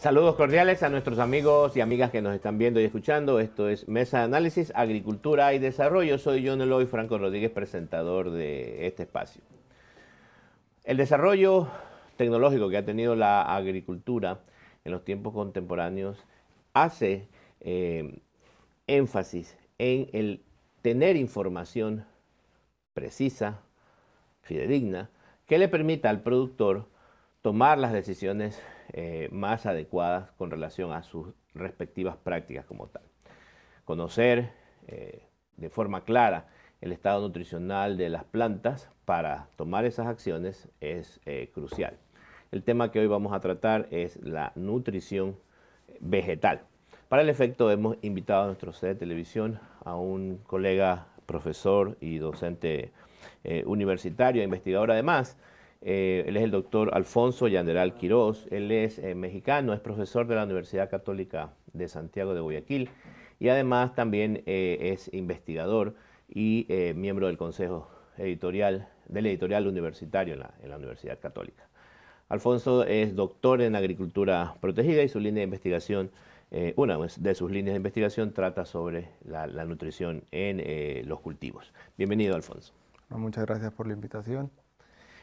Saludos cordiales a nuestros amigos y amigas que nos están viendo y escuchando. Esto es Mesa de Análisis, Agricultura y Desarrollo. Soy John Eloy Franco Rodríguez, presentador de este espacio. El desarrollo tecnológico que ha tenido la agricultura en los tiempos contemporáneos hace eh, énfasis en el tener información precisa, fidedigna, que le permita al productor tomar las decisiones eh, más adecuadas con relación a sus respectivas prácticas como tal. Conocer eh, de forma clara el estado nutricional de las plantas para tomar esas acciones es eh, crucial. El tema que hoy vamos a tratar es la nutrición vegetal. Para el efecto hemos invitado a nuestro sede de televisión a un colega profesor y docente universitario universitario, investigador además, eh, él es el doctor Alfonso Yanderal Quirós. Él es eh, mexicano, es profesor de la Universidad Católica de Santiago de Guayaquil y además también eh, es investigador y miembro del Consejo Editorial del Editorial Universitario en la, Universidad Católica. Alfonso es doctor en Agricultura Protegida y su línea de investigación, una de sus líneas de investigación trata sobre la nutrición en los cultivos. Bienvenido, Alfonso. Muchas gracias por la invitación.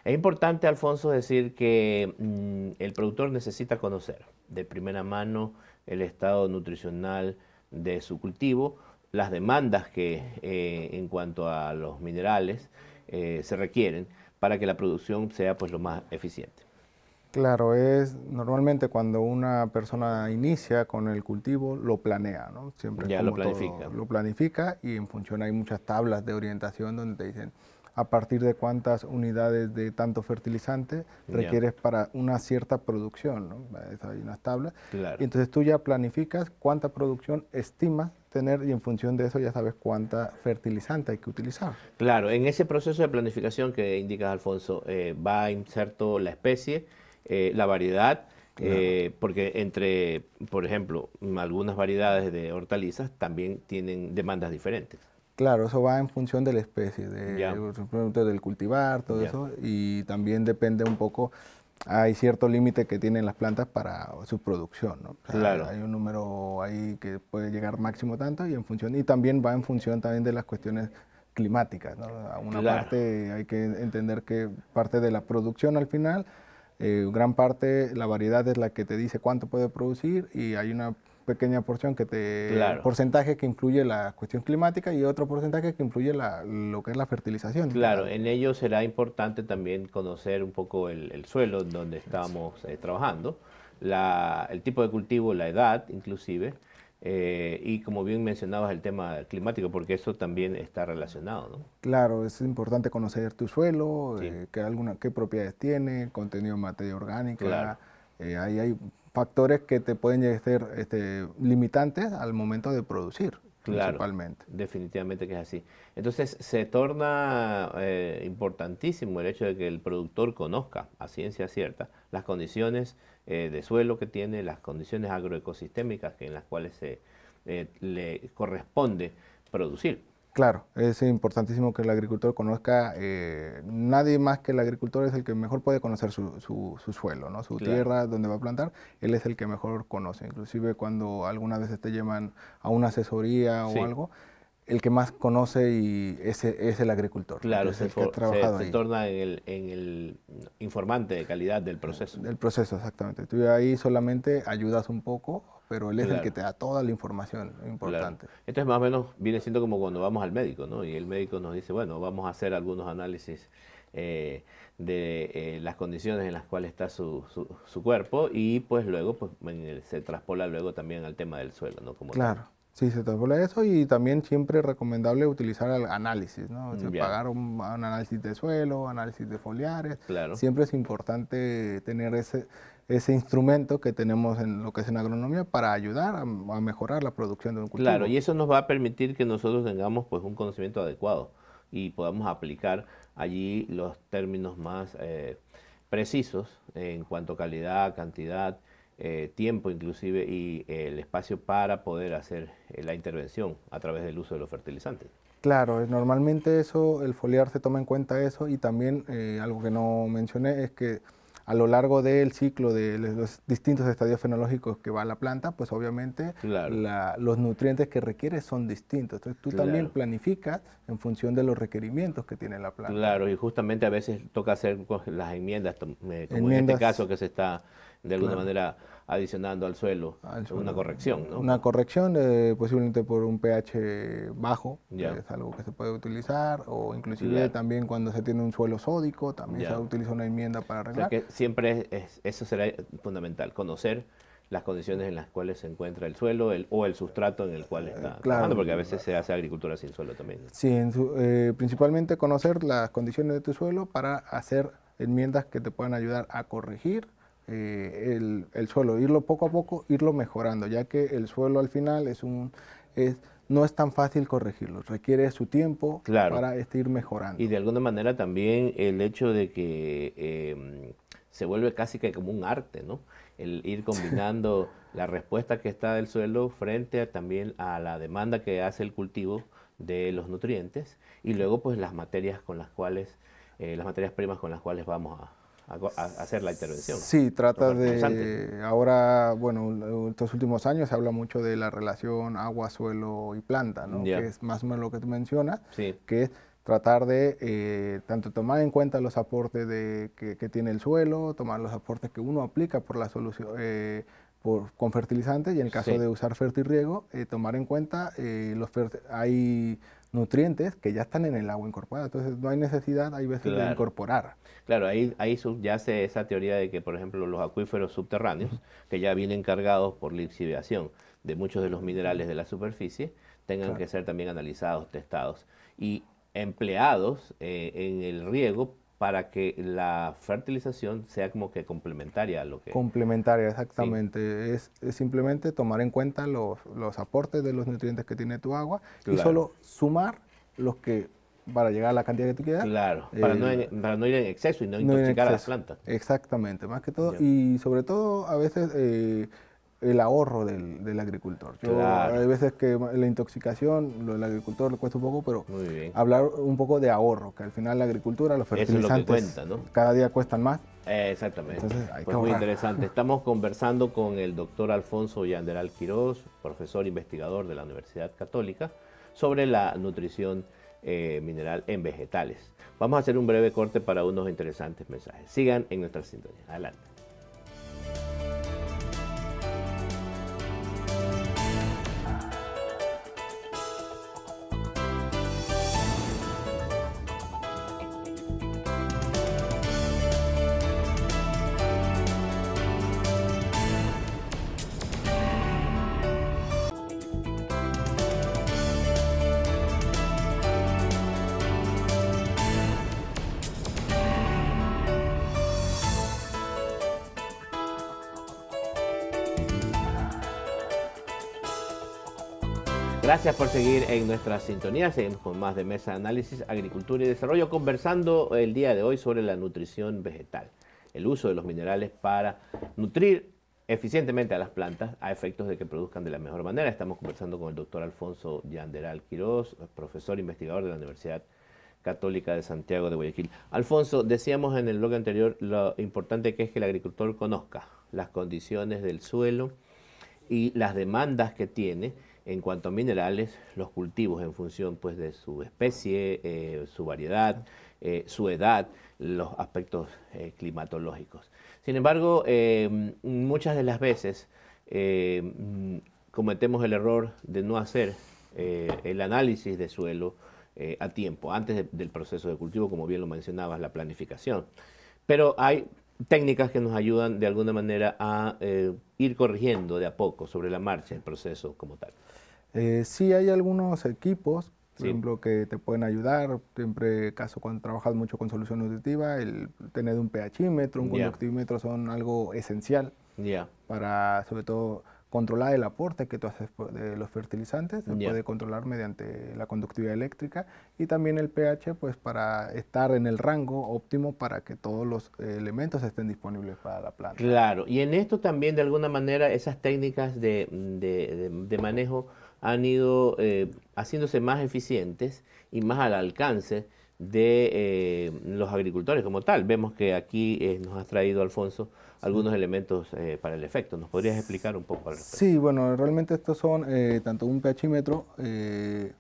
Es importante, Alfonso, decir que mm, el productor necesita conocer de primera mano el estado nutricional de su cultivo, las demandas que eh, en cuanto a los minerales eh, se requieren para que la producción sea pues lo más eficiente. Claro, es normalmente cuando una persona inicia con el cultivo, lo planea, ¿no? Siempre ya lo planifica. lo planifica y en función hay muchas tablas de orientación donde te dicen, a partir de cuántas unidades de tanto fertilizante requieres para una cierta producción, ¿no? Hay unas tablas. Y entonces tú ya planificas cuánta producción estimas tener y en función de eso ya sabes cuánta fertilizante hay que utilizar. Claro, en ese proceso de planificación que indicas, Alfonso, eh, va va inserto la especie, eh, la variedad, eh, porque entre, por ejemplo, algunas variedades de hortalizas también tienen demandas diferentes. Claro, eso va en función de la especie, de, del cultivar, todo eso, y también depende un poco, hay cierto límite que tienen las plantas para su producción, ¿no? claro. Hay un número ahí que puede llegar máximo tanto y en función, y también va en función también de las cuestiones climáticas, ¿no? A una parte hay que entender que parte de la producción al final eh, gran parte, la variedad es la que te dice cuánto puede producir y hay una pequeña porción que te porcentaje que incluye la cuestión climática y otro porcentaje que incluye la, lo que es la fertilización. Claro, en ello será importante también conocer un poco el, suelo donde estamos eh, trabajando, la, el tipo de cultivo, la edad inclusive. Eh, y como bien mencionabas el tema climático, porque eso también está relacionado, ¿no? Claro, es importante conocer tu suelo, eh, qué, alguna, qué propiedades tiene, contenido de materia orgánica, ahí hay factores que te pueden ser este, limitantes al momento de producir. Claro, principalmente. definitivamente que es así. Entonces se torna eh, importantísimo el hecho de que el productor conozca a ciencia cierta las condiciones eh, de suelo que tiene, las condiciones agroecosistémicas en las cuales se, eh, le corresponde producir. Claro, es importantísimo que el agricultor conozca, eh, nadie más que el agricultor es el que mejor puede conocer su, su, su suelo, ¿no? su tierra, donde va a plantar, él es el que mejor conoce, inclusive cuando algunas veces te llaman a una asesoría o algo, el que más conoce y ese es el agricultor. Claro, se, el torna en el, informante de calidad del proceso. Del proceso, exactamente. Tú ahí solamente ayudas un poco, pero él es el que te da toda la información importante. Esto Entonces, más o menos viene siendo como cuando vamos al médico, ¿no? Y el médico nos dice, bueno, vamos a hacer algunos análisis eh, de eh, las condiciones en las cuales está su, su, su cuerpo y pues luego pues, se traspola luego también al tema del suelo, ¿no? Como claro. Sí, se de eso y también siempre es recomendable utilizar el análisis, ¿no? pagar un, análisis de suelo, análisis de foliares. Claro. Siempre es importante tener ese, ese instrumento que tenemos en lo que es en agronomía para ayudar a, mejorar la producción de un cultivo. Claro, y eso nos va a permitir que nosotros tengamos pues un conocimiento adecuado y podamos aplicar allí los términos más eh, precisos en cuanto a calidad, cantidad, eh, tiempo inclusive y eh, el espacio para poder hacer eh, la intervención a través del uso de los fertilizantes. Claro, normalmente eso, el foliar se toma en cuenta eso y también algo que no mencioné es que a lo largo del ciclo de los distintos estadios fenológicos que va la planta, pues obviamente los nutrientes que requiere son distintos. Entonces tú también planificas en función de los requerimientos que tiene la planta. Claro, y justamente a veces toca hacer las enmiendas, eh, como en este caso que se está de alguna manera adicionando ah, al suelo, una corrección, ¿no? Una corrección eh, posiblemente por un pH bajo, que es algo que se puede utilizar, o inclusive también cuando se tiene un suelo sódico, también se utiliza una enmienda para arreglar. O sea que siempre es, eso será fundamental, conocer las condiciones en las cuales se encuentra el suelo o el sustrato en el cual eh, está claro, porque a veces se hace agricultura sin suelo también. Sí, eh, principalmente conocer las condiciones de tu suelo para hacer enmiendas que te puedan ayudar a corregir eh, el, suelo, irlo poco a poco, irlo mejorando, ya que el suelo al final es un... no es tan fácil corregirlo, requiere su tiempo claro. para este, ir mejorando. Y de alguna manera también el hecho de que em, se vuelve casi que como un arte, ¿no? El ir combinando la respuesta que está del suelo frente también a la demanda que hace el cultivo de los nutrientes y luego pues las materias con las cuales, eh, las materias primas con las cuales vamos a, hacer la intervención. Sí, trata de... Ahora, bueno, estos últimos años se habla mucho de la relación agua, suelo y planta, ¿no? Que es más o menos lo que tú mencionas, que es tratar de eh, tanto tomar en cuenta los aportes de, que, tiene el suelo, tomar los aportes que uno aplica por la solución, eh, con fertilizantes y en el caso de usar fertirriego, riego, eh, tomar en cuenta eh, los hay nutrientes que ya están en el agua incorporada, entonces no hay necesidad, hay veces de incorporar. Claro, ahí, ahí se esa teoría de que, por ejemplo, los acuíferos subterráneos, que ya vienen cargados por la lixiviación de muchos de los minerales de la superficie, tengan que ser también analizados, testados y empleados eh, en el riego para que la fertilización sea como que complementaria a lo que... Complementaria, exactamente. Es, simplemente tomar en cuenta los, los, aportes de los nutrientes que tiene tu agua y solo sumar los que para llegar a la cantidad que tú quieras. Claro, para, no, eh, para no, ir en exceso y no, intoxicar a las plantas. Exactamente, más que todo. Y sobre todo, a veces eh, el ahorro del, agricultor. Hay veces que la intoxicación, lo del agricultor le cuesta un poco, pero hablar un poco de ahorro, que al final la agricultura, los fertilizantes lo cada día cuestan más. exactamente. Entonces, pues muy interesante. Estamos conversando con el doctor Alfonso Yanderal Quiroz profesor investigador de la Universidad Católica, sobre la nutrición eh, mineral en vegetales. Vamos a hacer un breve corte para unos interesantes mensajes. Sigan en nuestra sintonía. Adelante. Gracias por seguir en nuestra sintonía. Seguimos con más de Mesa Análisis, Agricultura y Desarrollo, conversando el día de hoy sobre la nutrición vegetal, el uso de los minerales para nutrir eficientemente a las plantas a efectos de que produzcan de la mejor manera. Estamos conversando con el doctor Alfonso Yanderal Quiroz, profesor investigador de la Universidad Católica de Santiago de Guayaquil. Alfonso, decíamos en el blog anterior lo importante que es que el agricultor conozca las condiciones del suelo y las demandas que tiene en cuanto a minerales, los cultivos en función pues, de su especie, eh, su variedad, eh, su edad, los aspectos eh, climatológicos. Sin embargo, muchas de las veces mm, cometemos el error de no hacer el análisis de suelo a tiempo, antes del proceso de cultivo, como bien lo mencionabas, la planificación. Pero hay técnicas que nos ayudan de alguna manera a eh, ir corrigiendo de a poco sobre la marcha el proceso como tal. Eh, sí, hay algunos equipos, por ejemplo, que te pueden ayudar. Siempre, caso cuando trabajas mucho con solución nutritiva, el tener un pHímetro, un conductímetro son algo esencial para, sobre todo, controlar el aporte que tú haces de los fertilizantes, se puede controlar mediante la conductividad eléctrica y también el pH, pues para estar en el rango óptimo para que todos los elementos estén disponibles para la planta. Claro, y en esto también de alguna manera esas técnicas de, manejo han ido eh, haciéndose más eficientes y más al alcance de eh, los agricultores como tal. Vemos que aquí eh, nos ha traído, Alfonso, algunos elementos eh, para el efecto. ¿Nos podrías explicar un poco al Sí, bueno, realmente estos son tanto un pHímetro de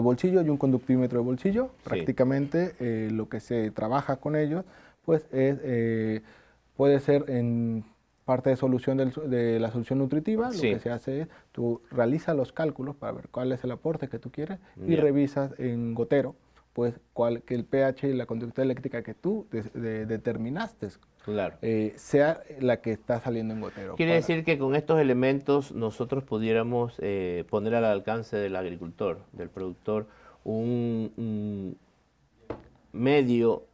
bolsillo y un conductímetro de bolsillo. Prácticamente lo que se trabaja con ellos pues es, puede ser en parte de solución de la solución nutritiva, lo que se hace es, tú realizas los cálculos para ver cuál es el aporte que tú quieres y revisas en gotero pues cual, que el pH y la conducta eléctrica que tú determinaste claro. Eh, sea la que está saliendo en gotero. Quiere decir que con estos elementos nosotros pudiéramos eh, poner al alcance del agricultor, del productor, un, medio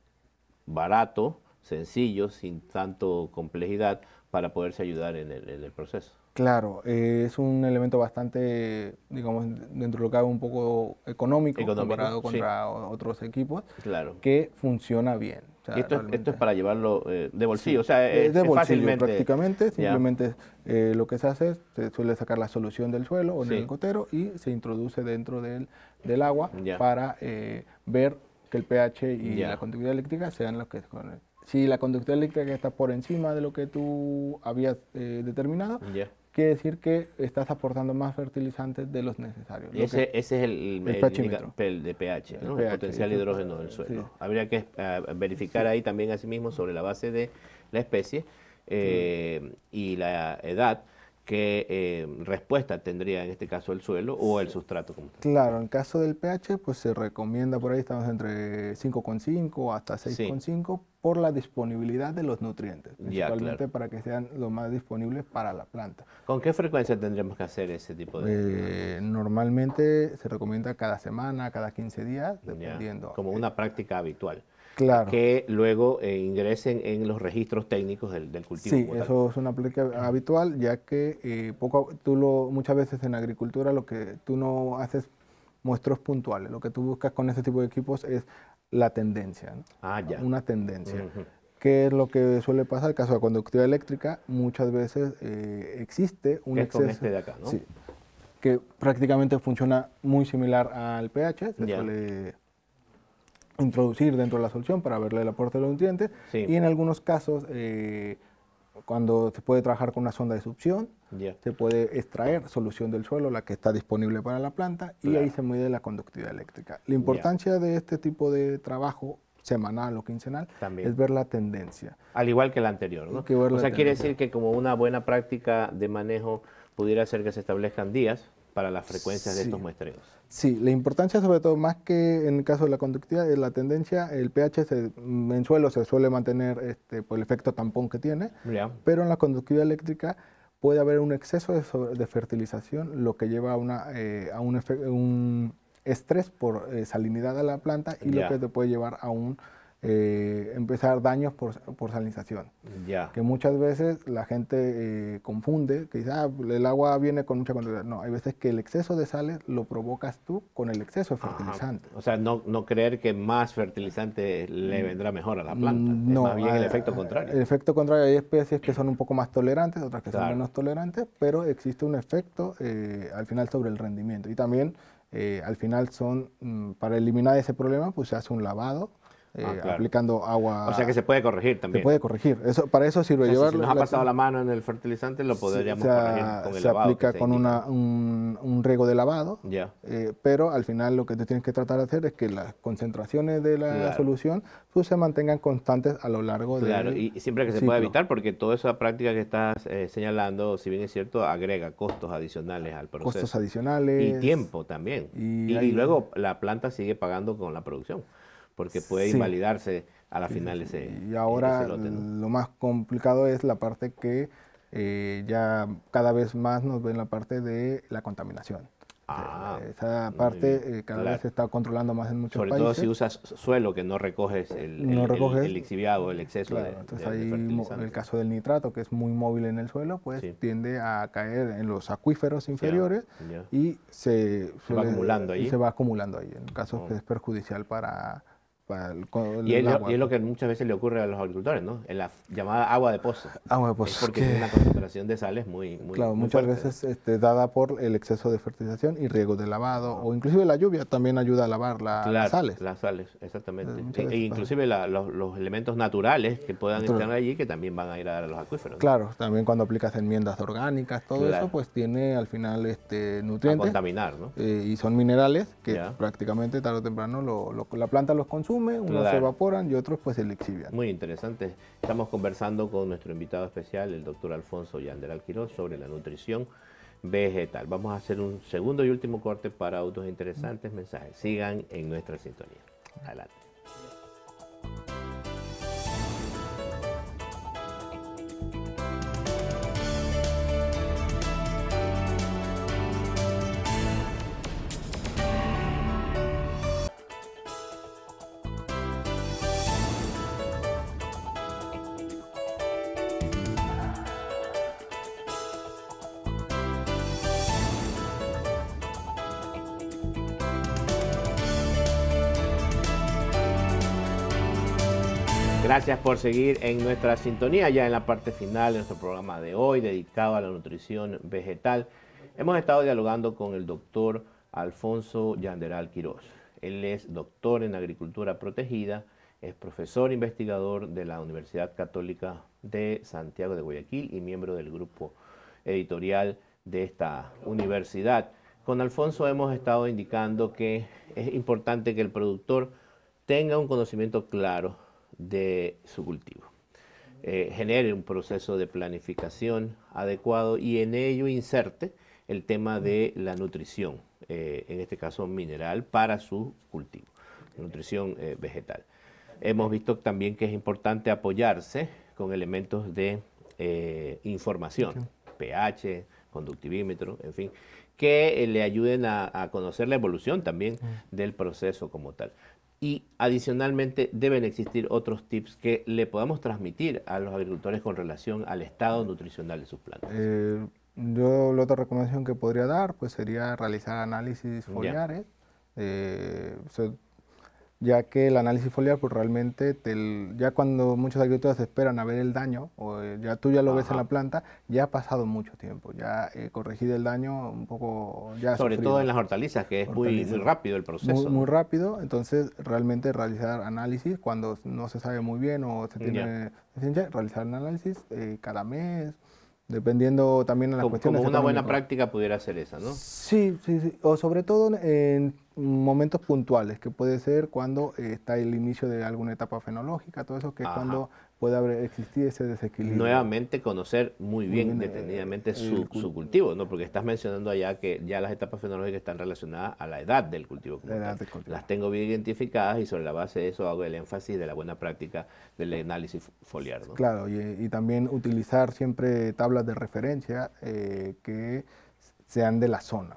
barato, sencillo, sin tanto complejidad, para poderse ayudar en el proceso. Claro, eh, es un elemento bastante, digamos, dentro de lo que hago un poco económico, comparado con otros equipos, claro. que funciona bien. esto, es, para llevarlo eh, de bolsillo, o sea, es, de bolsillo, prácticamente, simplemente eh, lo que se hace es, se suele sacar la solución del suelo o del gotero y se introduce dentro del, agua para ver que el pH y la conductividad eléctrica sean los que si la conductividad eléctrica está por encima de lo que tú habías determinado, quiere decir que estás aportando más fertilizantes de los necesarios. ese, es el, el, el, de pH, potencial hidrógeno del suelo. Habría que eh, verificar ahí también, asimismo, sobre la base de la especie eh, y la edad qué eh, respuesta tendría en este caso el suelo o el sustrato. Claro, en caso del pH, pues se recomienda por ahí, estamos entre 5,5 hasta 6,5 por la disponibilidad de los nutrientes, principalmente para que sean lo más disponibles para la planta. ¿Con qué frecuencia tendríamos que hacer ese tipo de...? Eh, normalmente se recomienda cada semana, cada 15 días, dependiendo. como una práctica habitual que luego eh, ingresen en los registros técnicos del, cultivo. Sí, eso es una práctica habitual, ya que eh, poco, tú lo, muchas veces en agricultura lo que tú no haces muestros puntuales, lo que tú buscas con este tipo de equipos es la tendencia, ¿no? ah, ya. una tendencia. ¿Qué es lo que suele pasar? En el caso de conductividad eléctrica, muchas veces eh, existe un exceso. Este de acá, ¿no? Sí, que prácticamente funciona muy similar al pH, se suele introducir dentro de la solución para verle el aporte de los nutrientes. Y en algunos casos, eh, cuando se puede trabajar con una sonda de succión, se puede extraer solución del suelo, la que está disponible para la planta, y ahí se mide la conductividad eléctrica. La importancia de este tipo de trabajo semanal o quincenal, es ver la tendencia. Al igual que la anterior, ¿no? o sea, quiere decir que como una buena práctica de manejo pudiera ser que se establezcan días para las frecuencias de estos muestreos. Sí, la importancia sobre todo más que en el caso de la conductividad es eh, la tendencia, el pH en suelo se suele mantener este, por el efecto tampón que tiene, pero en la conductividad eléctrica puede haber un exceso de, fertilización, lo que lleva a, una, eh, a un, un, estrés por eh, salinidad a la planta y lo que te puede llevar a un eh, empezar daños por, salinización. Que muchas veces la gente eh, confunde, que dice, ah, el agua viene con mucha cantidad. No, hay veces que el exceso de sales lo provocas tú con el exceso de fertilizante. O sea, no, creer que más fertilizante le mm, vendrá mejor a la planta. No, es más bien el ah, efecto contrario. El efecto contrario, hay especies que son un poco más tolerantes, otras que son menos tolerantes, pero existe un efecto eh, al final sobre el rendimiento. Y también al final son, mm, para eliminar ese problema, pues se hace un lavado eh, ah, aplicando agua. O sea que se puede corregir también. Se puede corregir. Eso, para eso sirve llevarlo. Si nos ha pasado la mano en el fertilizante, lo podríamos se, corregir con el lavado. Aplica se con un, riego de lavado, eh, pero al final lo que te tienes que tratar de hacer es que las concentraciones de la solución pues, se mantengan constantes a lo largo de Claro, y siempre que se pueda evitar, porque toda esa práctica que estás eh, señalando, si bien es cierto, agrega costos adicionales al proceso. Costos adicionales. Y tiempo también. y luego la planta sigue pagando con la producción porque puede invalidarse a la final ese. Y ahora lo más complicado es la parte que eh, ya cada vez más nos ven la parte de la contaminación. Ah, esa parte eh, cada vez se está controlando más en muchos países. Sobre todo si usas suelo que no recoges el, no el, el, el exceso de de, entonces ahí, el caso del nitrato, que es muy móvil en el suelo, pues tiende a caer en los acuíferos inferiores y se, va acumulando ahí. Se va acumulando ahí. En casos caso oh. que es perjudicial para y, es lo pues. que muchas veces le ocurre a los agricultores, ¿no? En la llamada agua de pozo. Agua de pozo. porque tiene una concentración de sales muy, muy Claro, muchas veces este, dada por el exceso de fertilización y riego de lavado, o inclusive la lluvia también ayuda a lavar las sales. Las sales, exactamente. Eh, e, inclusive los, elementos naturales que puedan estar allí que también van a ir a los acuíferos. Claro, también cuando aplicas enmiendas orgánicas, todo eso, pues tiene al final este, nutrientes. contaminar, ¿no? Eh, y son minerales que prácticamente tarde o temprano la planta los consume unos se evaporan y otros pues se lixivian. Muy interesante. Estamos conversando con nuestro invitado especial, el doctor Alfonso Yander Alquiroz, sobre la nutrición vegetal. Vamos a hacer un segundo y último corte para otros interesantes mensajes. Sigan en nuestra sintonía. Adelante. Gracias por seguir en nuestra sintonía ya en la parte final de nuestro programa de hoy dedicado a la nutrición vegetal. Hemos estado dialogando con el doctor Alfonso Yanderal Quiroz. Él es doctor en agricultura protegida, es profesor investigador de la Universidad Católica de Santiago de Guayaquil y miembro del grupo editorial de esta universidad. Con Alfonso hemos estado indicando que es importante que el productor tenga un conocimiento claro de su cultivo. Eh, genere un proceso de planificación adecuado y en ello inserte el tema de la nutrición, eh, en este caso mineral, para su cultivo, nutrición eh, vegetal. Hemos visto también que es importante apoyarse con elementos de información, pH, conductivímetro, en fin, que le ayuden a conocer la evolución también del proceso como tal y adicionalmente deben existir otros tips que le podamos transmitir a los agricultores con relación al estado nutricional de sus plantas. Eh, yo la otra recomendación que podría dar pues sería realizar análisis foliares. Eh, ya que el análisis foliar, pues realmente, ya cuando muchos agricultores esperan a ver el daño, o eh, ya tú ya lo ves en la planta, ya ha pasado mucho tiempo, ya he eh, corregido el daño un poco... ya Sobre todo en las hortalizas, que es Muy, rápido el proceso. Muy, rápido, entonces realmente realizar análisis cuando no se sabe muy bien o se tiene ya. realizar un análisis eh, cada mes, Dependiendo también de las cuestión cuestiones. Como una buena práctica pudiera ser esa, ¿no? Sí, sí, sí. O sobre todo en momentos puntuales, que puede ser cuando eh, está el inicio de alguna etapa fenológica, todo eso, que es cuando puede existir ese desequilibrio. Nuevamente conocer muy bien, eh, detenidamente su, cultivo. ¿no? porque estás mencionando allá que ya las etapas fenológicas están relacionadas a la edad del cultivo. Las tengo bien identificadas y sobre la base de eso hago el énfasis de la buena práctica del análisis foliar. Claro, y, también utilizar siempre tablas de referencia eh, que sean de la zona.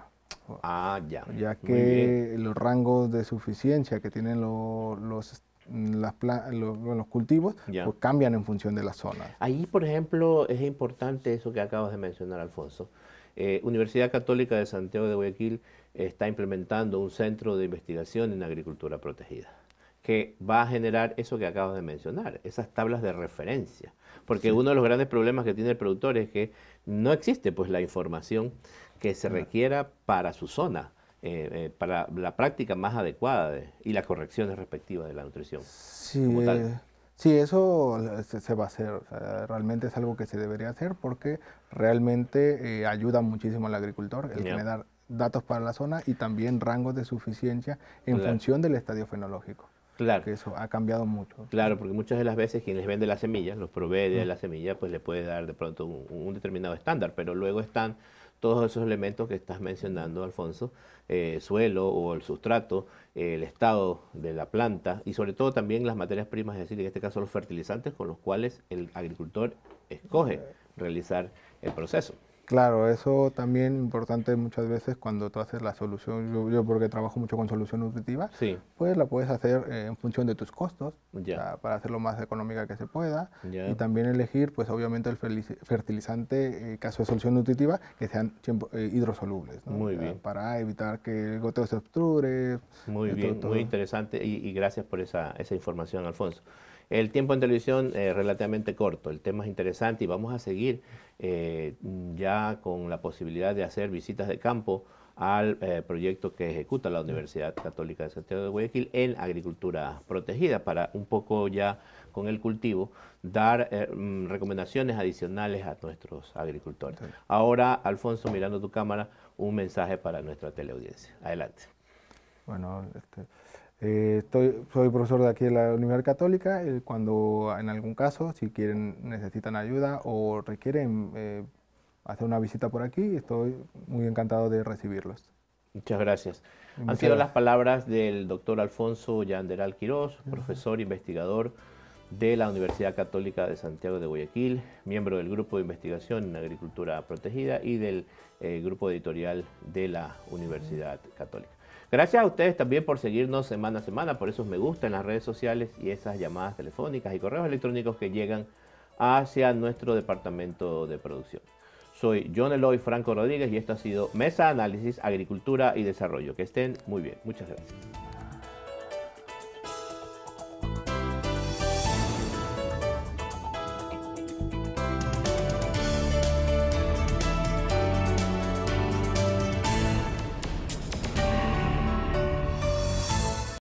Ah, ya. Ya que los rangos de suficiencia que tienen los los los, cultivos pues cambian en función de la zona. Ahí, por ejemplo, es importante eso que acabas de mencionar, Alfonso. Eh, Universidad Católica de Santiago de Guayaquil está implementando un centro de investigación en agricultura protegida que va a generar eso que acabas de mencionar, esas tablas de referencia. Porque uno de los grandes problemas que tiene el productor es que no existe pues la información que se requiera para su zona. Eh, eh, para la práctica más adecuada y las correcciones respectivas de la nutrición. Sí, sí eso eh, se, va a hacer, realmente es algo que se debería hacer porque realmente ayuda muchísimo al agricultor el tener datos para la zona y también rangos de suficiencia en función del estadio fenológico. Claro. Que eso ha cambiado mucho. Claro, porque muchas de las veces quienes venden las semillas, los provee de mm. las semillas pues le puede dar de pronto un, determinado estándar, pero luego están todos esos elementos que estás mencionando, Alfonso, eh, suelo o el sustrato, eh, el estado de la planta y sobre todo también las materias primas, es decir, en este caso los fertilizantes con los cuales el agricultor escoge realizar el proceso. Claro, eso también es importante muchas veces cuando tú haces la solución, yo, porque trabajo mucho con solución nutritiva, pues la puedes hacer eh, en función de tus costos, para hacerlo más económica que se pueda, y también elegir pues obviamente el fertilizante, eh, caso de solución nutritiva, que sean eh, hidrosolubles, muy bien. para evitar que el goteo se obstruye. Muy eh, bien, muy interesante y, gracias por esa información, Alfonso. El tiempo en televisión es eh, relativamente corto, el tema es interesante y vamos a seguir eh, ya con la posibilidad de hacer visitas de campo al eh, proyecto que ejecuta la Universidad Católica de Santiago de Guayaquil en agricultura protegida para un poco ya con el cultivo dar mm, recomendaciones adicionales a nuestros agricultores. Ahora, Alfonso, mirando tu cámara, un mensaje para nuestra teleaudiencia. Adelante. Bueno, este, eh, estoy, soy profesor de aquí de la Universidad Católica. Eh, cuando en algún caso, si quieren, necesitan ayuda o requieren eh, hacer una visita por aquí, estoy muy encantado de recibirlos. Muchas gracias. Han sido las palabras del doctor Alfonso Yanderal Quirós, profesor investigador de la Universidad Católica de Santiago de Guayaquil, miembro del Grupo de Investigación en Agricultura Protegida y del Grupo Editorial de la Universidad Católica. Gracias a ustedes también por seguirnos semana a semana, por eso me gusta en las redes sociales y esas llamadas telefónicas y correos electrónicos que llegan hacia nuestro departamento de producción. Soy John Eloy Franco Rodríguez y esto ha sido Mesa Análisis Agricultura y Desarrollo. Que estén muy bien. Muchas gracias.